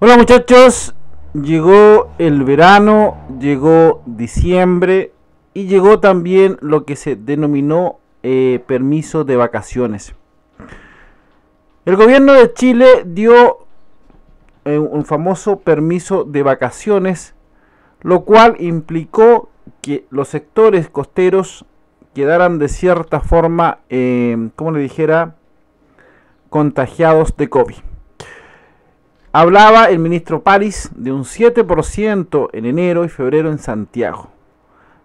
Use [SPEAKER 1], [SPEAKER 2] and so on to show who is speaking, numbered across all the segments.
[SPEAKER 1] Hola muchachos, llegó el verano, llegó diciembre y llegó también lo que se denominó eh, permiso de vacaciones. El gobierno de Chile dio eh, un famoso permiso de vacaciones, lo cual implicó que los sectores costeros quedaran de cierta forma, eh, como le dijera, contagiados de COVID. Hablaba el ministro París de un 7% en enero y febrero en Santiago.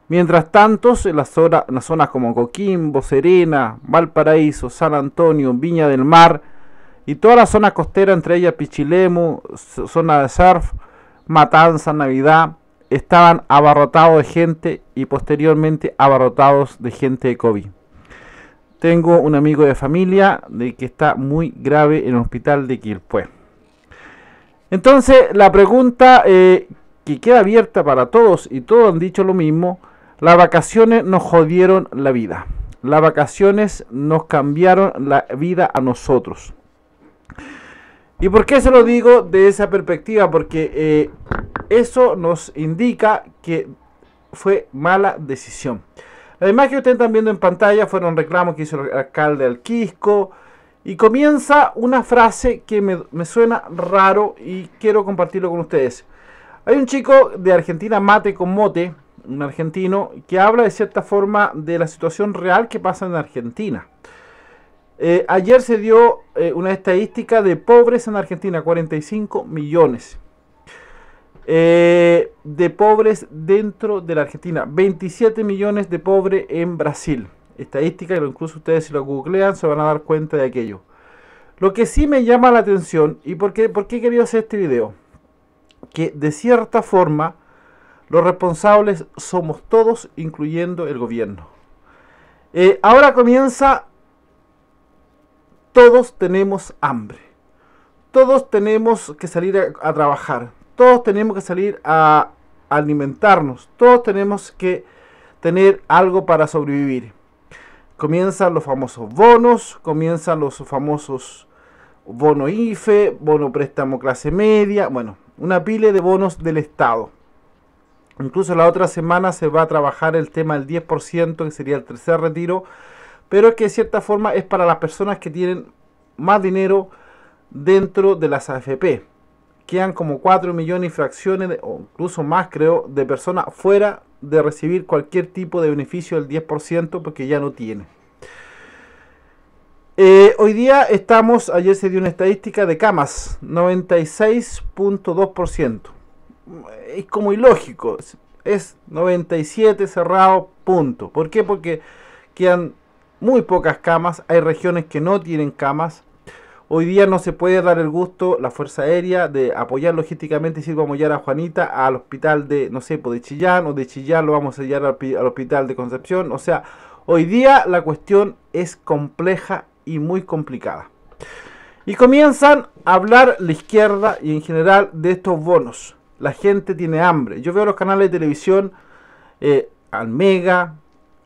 [SPEAKER 1] Mientras tanto, en las, zonas como Coquimbo, Serena, Valparaíso, San Antonio, Viña del Mar y toda la zona costera, entre ellas Pichilemu, zona de surf, Matanza, Navidad, estaban abarrotados de gente y posteriormente abarrotados de gente de COVID. Tengo un amigo de familia de que está muy grave en el hospital de Quilpué. Entonces, la pregunta eh, que queda abierta para todos, y todos han dicho lo mismo, las vacaciones nos jodieron la vida. Las vacaciones nos cambiaron la vida a nosotros. ¿Y por qué se lo digo de esa perspectiva? Porque eh, eso nos indica que fue mala decisión. La imagen que ustedes están viendo en pantalla fueron reclamos que hizo el alcalde Alquisco, y comienza una frase que me, suena raro y quiero compartirlo con ustedes. Hay un chico de Argentina, Mate con Mote, un argentino, que habla de cierta forma de la situación real que pasa en Argentina. Eh, ayer se dio eh, una estadística de pobres en Argentina, 45 millones. Eh, de pobres dentro de la Argentina, 27 millones de pobres en Brasil estadística, lo incluso ustedes si lo googlean se van a dar cuenta de aquello. Lo que sí me llama la atención, y por qué, por qué he querido hacer este video, que de cierta forma los responsables somos todos, incluyendo el gobierno. Eh, ahora comienza, todos tenemos hambre, todos tenemos que salir a trabajar, todos tenemos que salir a alimentarnos, todos tenemos que tener algo para sobrevivir comienzan los famosos bonos, comienzan los famosos bono IFE, bono préstamo clase media, bueno, una pile de bonos del Estado. Incluso la otra semana se va a trabajar el tema del 10%, que sería el tercer retiro, pero es que de cierta forma es para las personas que tienen más dinero dentro de las AFP. Quedan como 4 millones y fracciones, o incluso más creo, de personas fuera de recibir cualquier tipo de beneficio del 10% porque ya no tiene. Eh, hoy día estamos, ayer se dio una estadística de camas, 96.2%. Es como ilógico, es 97 cerrado, punto. ¿Por qué? Porque quedan muy pocas camas, hay regiones que no tienen camas Hoy día no se puede dar el gusto, la Fuerza Aérea, de apoyar logísticamente, si vamos a llevar a Juanita al hospital de, no sé, pues, de Chillán, o de Chillán lo vamos a llevar al, hospital de Concepción. O sea, hoy día la cuestión es compleja y muy complicada. Y comienzan a hablar la izquierda y en general de estos bonos. La gente tiene hambre. Yo veo los canales de televisión, eh, Almega,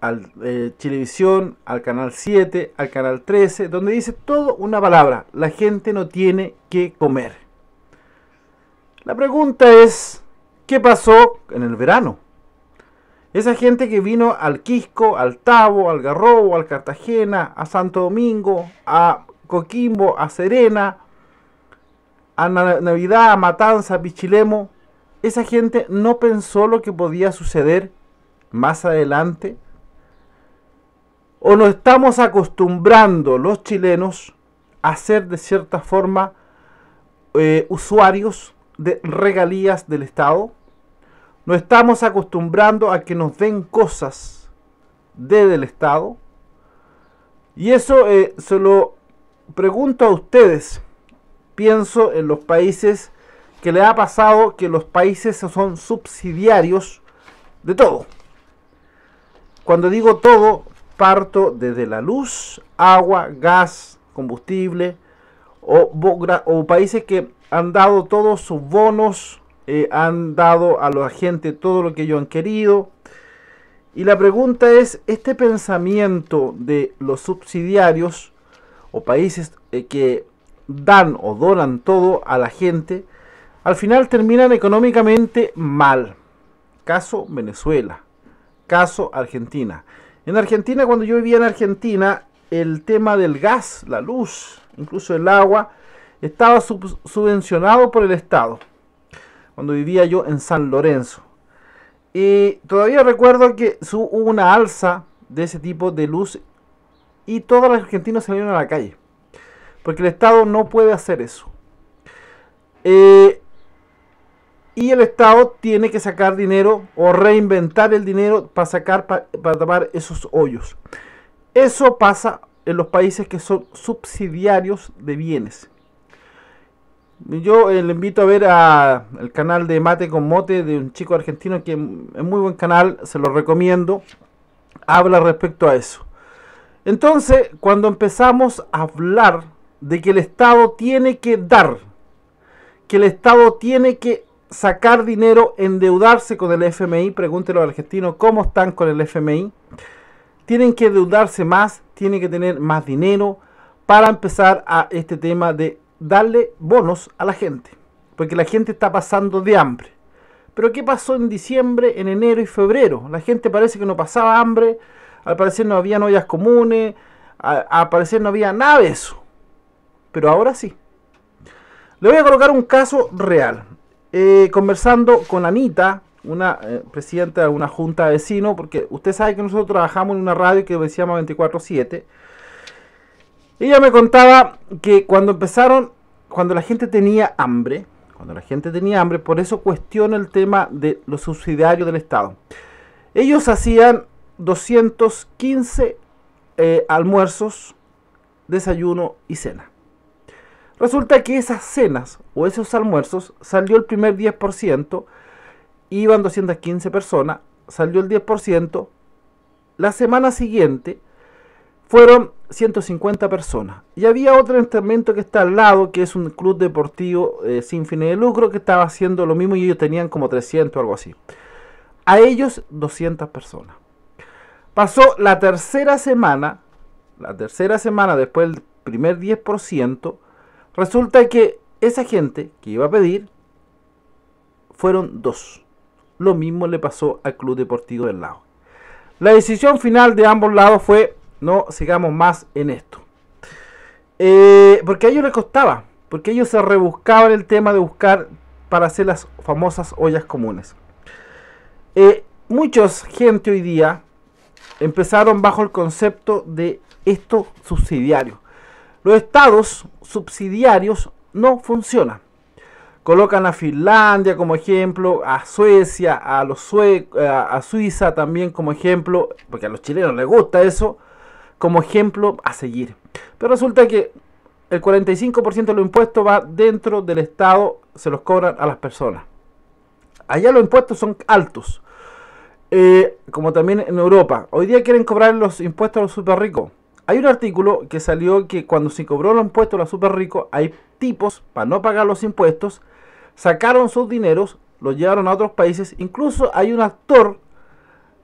[SPEAKER 1] al Televisión, eh, al Canal 7, al Canal 13, donde dice todo una palabra, la gente no tiene que comer. La pregunta es, ¿qué pasó en el verano? Esa gente que vino al Quisco, al Tabo, al Garrobo, al Cartagena, a Santo Domingo, a Coquimbo, a Serena, a Navidad, a Matanza, a Pichilemo, esa gente no pensó lo que podía suceder más adelante o nos estamos acostumbrando los chilenos a ser de cierta forma eh, usuarios de regalías del Estado? ¿Nos estamos acostumbrando a que nos den cosas desde el Estado? Y eso eh, se lo pregunto a ustedes. Pienso en los países que le ha pasado que los países son subsidiarios de todo. Cuando digo todo, parto desde la luz, agua, gas, combustible, o, o países que han dado todos sus bonos, eh, han dado a la gente todo lo que ellos han querido. Y la pregunta es, ¿este pensamiento de los subsidiarios o países eh, que dan o donan todo a la gente, al final terminan económicamente mal? Caso Venezuela, caso Argentina. En Argentina, cuando yo vivía en Argentina, el tema del gas, la luz, incluso el agua, estaba subvencionado por el Estado. Cuando vivía yo en San Lorenzo. Y todavía recuerdo que hubo una alza de ese tipo de luz y todos los argentinos salieron a la calle. Porque el Estado no puede hacer eso. Eh, y el Estado tiene que sacar dinero o reinventar el dinero para sacar, para, tapar esos hoyos. Eso pasa en los países que son subsidiarios de bienes. Yo eh, le invito a ver el canal de Mate con Mote de un chico argentino que es muy buen canal, se lo recomiendo. Habla respecto a eso. Entonces, cuando empezamos a hablar de que el Estado tiene que dar, que el Estado tiene que sacar dinero, endeudarse con el FMI. Pregúntelo al argentino cómo están con el FMI. Tienen que endeudarse más, tienen que tener más dinero para empezar a este tema de darle bonos a la gente. Porque la gente está pasando de hambre. Pero ¿qué pasó en diciembre, en enero y febrero? La gente parece que no pasaba hambre, al parecer no había ollas comunes, al parecer no había nada de eso. Pero ahora sí. Le voy a colocar un caso real. Eh, conversando con Anita, una eh, presidenta de una junta de vecinos, porque usted sabe que nosotros trabajamos en una radio que decíamos 24-7. Ella me contaba que cuando empezaron, cuando la gente tenía hambre, cuando la gente tenía hambre, por eso cuestiona el tema de los subsidiarios del Estado. Ellos hacían 215 eh, almuerzos, desayuno y cena. Resulta que esas cenas o esos almuerzos salió el primer 10%, iban 215 personas, salió el 10%, la semana siguiente fueron 150 personas. Y había otro instrumento que está al lado, que es un club deportivo eh, sin fines de lucro, que estaba haciendo lo mismo y ellos tenían como 300 o algo así. A ellos 200 personas. Pasó la tercera semana, la tercera semana después del primer 10%, Resulta que esa gente que iba a pedir fueron dos. Lo mismo le pasó al Club Deportivo del Lago. La decisión final de ambos lados fue no sigamos más en esto. Eh, porque a ellos les costaba, porque ellos se rebuscaban el tema de buscar para hacer las famosas ollas comunes. Mucha eh, muchos gente hoy día empezaron bajo el concepto de esto subsidiario los estados subsidiarios no funcionan. Colocan a Finlandia como ejemplo, a Suecia, a, los a Suiza también como ejemplo, porque a los chilenos les gusta eso, como ejemplo a seguir. Pero resulta que el 45% de los impuestos va dentro del Estado, se los cobran a las personas. Allá los impuestos son altos, eh, como también en Europa. Hoy día quieren cobrar los impuestos a los super ricos. Hay un artículo que salió que cuando se cobró el impuesto a los super ricos, hay tipos, para no pagar los impuestos, sacaron sus dineros, los llevaron a otros países. Incluso hay un actor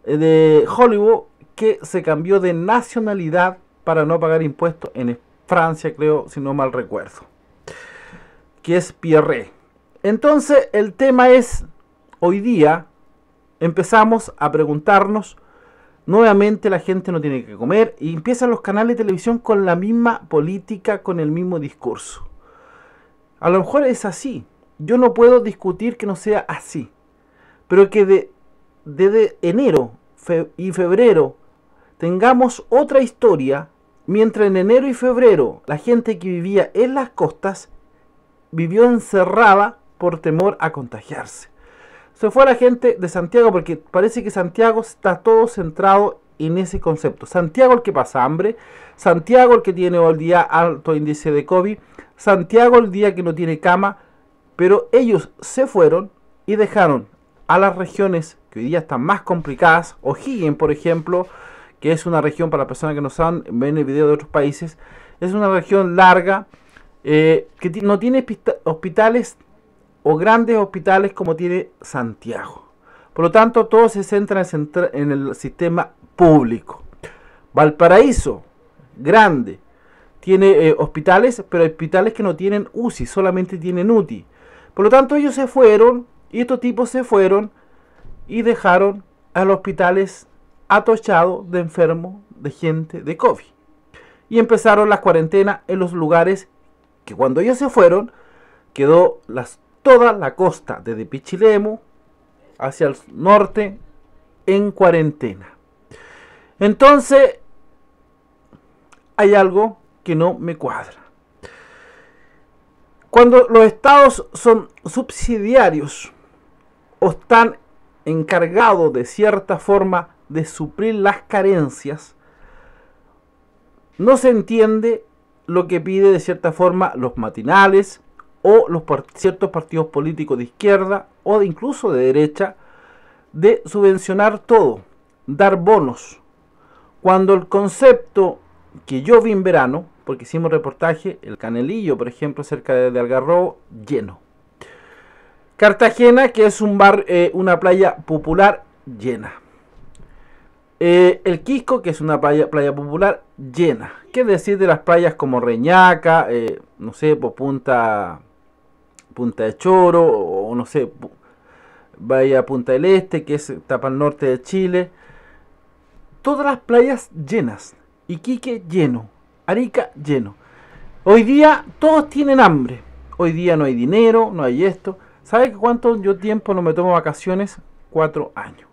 [SPEAKER 1] eh, de Hollywood que se cambió de nacionalidad para no pagar impuestos en Francia, creo, si no mal recuerdo. Que es Pierre. Entonces, el tema es, hoy día empezamos a preguntarnos Nuevamente la gente no tiene que comer y empiezan los canales de televisión con la misma política, con el mismo discurso. A lo mejor es así. Yo no puedo discutir que no sea así. Pero que de, desde enero y febrero tengamos otra historia, mientras en enero y febrero la gente que vivía en las costas vivió encerrada por temor a contagiarse. Se fue la gente de Santiago porque parece que Santiago está todo centrado en ese concepto. Santiago el que pasa hambre, Santiago el que tiene hoy día alto índice de COVID, Santiago el día que no tiene cama, pero ellos se fueron y dejaron a las regiones que hoy día están más complicadas, O'Higgins por ejemplo, que es una región para las personas que no saben, ven el video de otros países, es una región larga eh, que no tiene hospitales o grandes hospitales como tiene Santiago. Por lo tanto, todo se centra en el sistema público. Valparaíso, grande, tiene eh, hospitales, pero hospitales que no tienen UCI, solamente tienen UTI. Por lo tanto, ellos se fueron, y estos tipos se fueron, y dejaron a los hospitales atochados de enfermos, de gente de COVID. Y empezaron las cuarentenas en los lugares que cuando ellos se fueron, quedó las toda la costa desde Pichilemu hacia el norte en cuarentena. Entonces, hay algo que no me cuadra. Cuando los estados son subsidiarios o están encargados de cierta forma de suplir las carencias, no se entiende lo que pide de cierta forma los matinales, o los ciertos partidos políticos de izquierda o incluso de derecha de subvencionar todo, dar bonos. Cuando el concepto que yo vi en verano, porque hicimos reportaje, el Canelillo, por ejemplo, cerca de, Algarrobo, lleno. Cartagena, que es un bar, eh, una playa popular, llena. Eh, el Quisco, que es una playa, popular, llena. ¿Qué decir de las playas como Reñaca, eh, no sé, por Punta Punta de Choro, o no sé, vaya a Punta del Este, que es tapa al norte de Chile. Todas las playas llenas. Iquique lleno. Arica lleno. Hoy día todos tienen hambre. Hoy día no hay dinero, no hay esto. ¿Sabe cuánto yo tiempo no me tomo vacaciones? Cuatro años.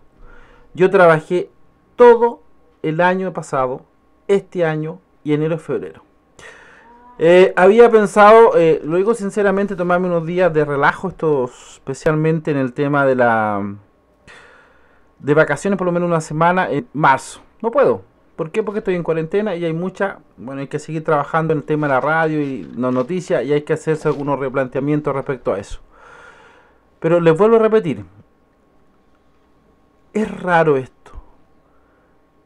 [SPEAKER 1] Yo trabajé todo el año pasado, este año y enero y febrero. Eh, había pensado, eh, lo digo sinceramente, tomarme unos días de relajo, esto especialmente en el tema de la mm, de vacaciones, por lo menos una semana en marzo. No puedo. ¿Por qué? Porque estoy en cuarentena y hay mucha, bueno, hay que seguir trabajando en el tema de la radio y las noticias y hay que hacerse algunos replanteamientos respecto a eso. Pero les vuelvo a repetir, es raro esto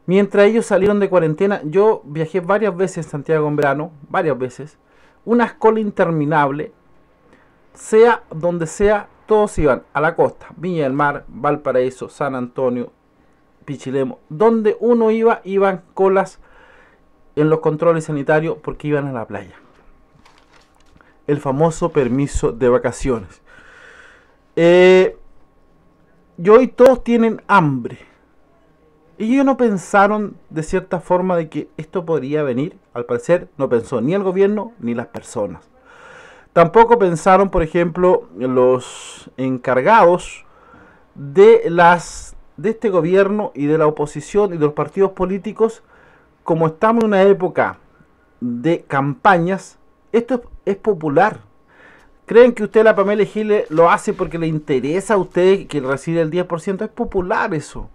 [SPEAKER 1] Mientras ellos salieron de cuarentena, yo viajé varias veces a Santiago en verano, varias veces. Una cola interminable. Sea donde sea, todos iban a la costa, Viña del Mar, Valparaíso, San Antonio, Pichilemo. Donde uno iba, iban colas en los controles sanitarios porque iban a la playa. El famoso permiso de vacaciones. Eh, y hoy todos tienen hambre ellos no pensaron de cierta forma de que esto podría venir. Al parecer no pensó ni el gobierno ni las personas. Tampoco pensaron, por ejemplo, los encargados de las de este gobierno y de la oposición y de los partidos políticos, como estamos en una época de campañas, esto es popular. ¿Creen que usted, la Pamela Gile lo hace porque le interesa a usted que recibe el 10%? Es popular eso.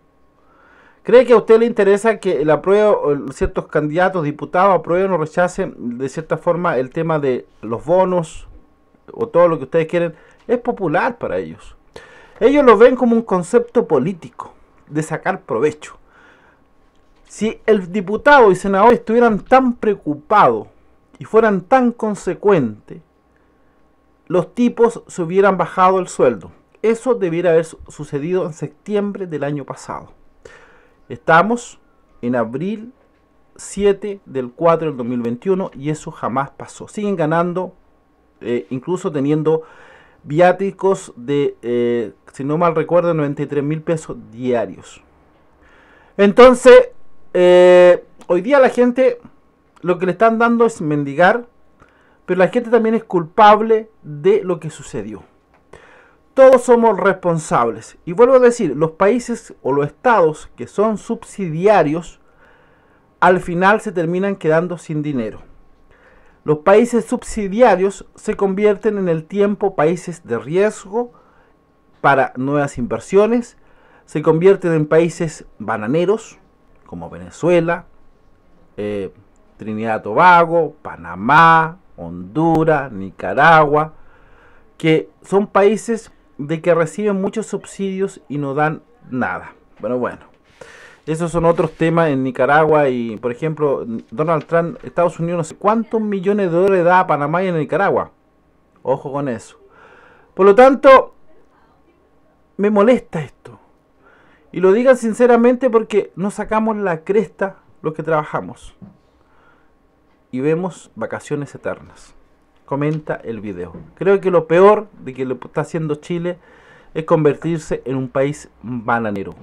[SPEAKER 1] ¿Cree que a usted le interesa que la ciertos candidatos, diputados, aprueben o rechacen de cierta forma el tema de los bonos o todo lo que ustedes quieren? Es popular para ellos. Ellos lo ven como un concepto político, de sacar provecho. Si el diputado y senador estuvieran tan preocupados y fueran tan consecuentes, los tipos se hubieran bajado el sueldo. Eso debiera haber sucedido en septiembre del año pasado. Estamos en abril 7 del 4 del 2021 y eso jamás pasó. Siguen ganando, eh, incluso teniendo viáticos de, eh, si no mal recuerdo, 93 mil pesos diarios. Entonces, eh, hoy día la gente lo que le están dando es mendigar, pero la gente también es culpable de lo que sucedió todos somos responsables. Y vuelvo a decir, los países o los estados que son subsidiarios, al final se terminan quedando sin dinero. Los países subsidiarios se convierten en el tiempo países de riesgo para nuevas inversiones, se convierten en países bananeros, como Venezuela, eh, Trinidad y Tobago, Panamá, Honduras, Nicaragua, que son países de que reciben muchos subsidios y no dan nada. Pero bueno, esos son otros temas en Nicaragua y, por ejemplo, Donald Trump, Estados Unidos, no sé cuántos millones de dólares da a Panamá y en Nicaragua. Ojo con eso. Por lo tanto, me molesta esto. Y lo digan sinceramente porque no sacamos la cresta los que trabajamos. Y vemos vacaciones eternas comenta el video. Creo que lo peor de que lo está haciendo Chile es convertirse en un país bananero.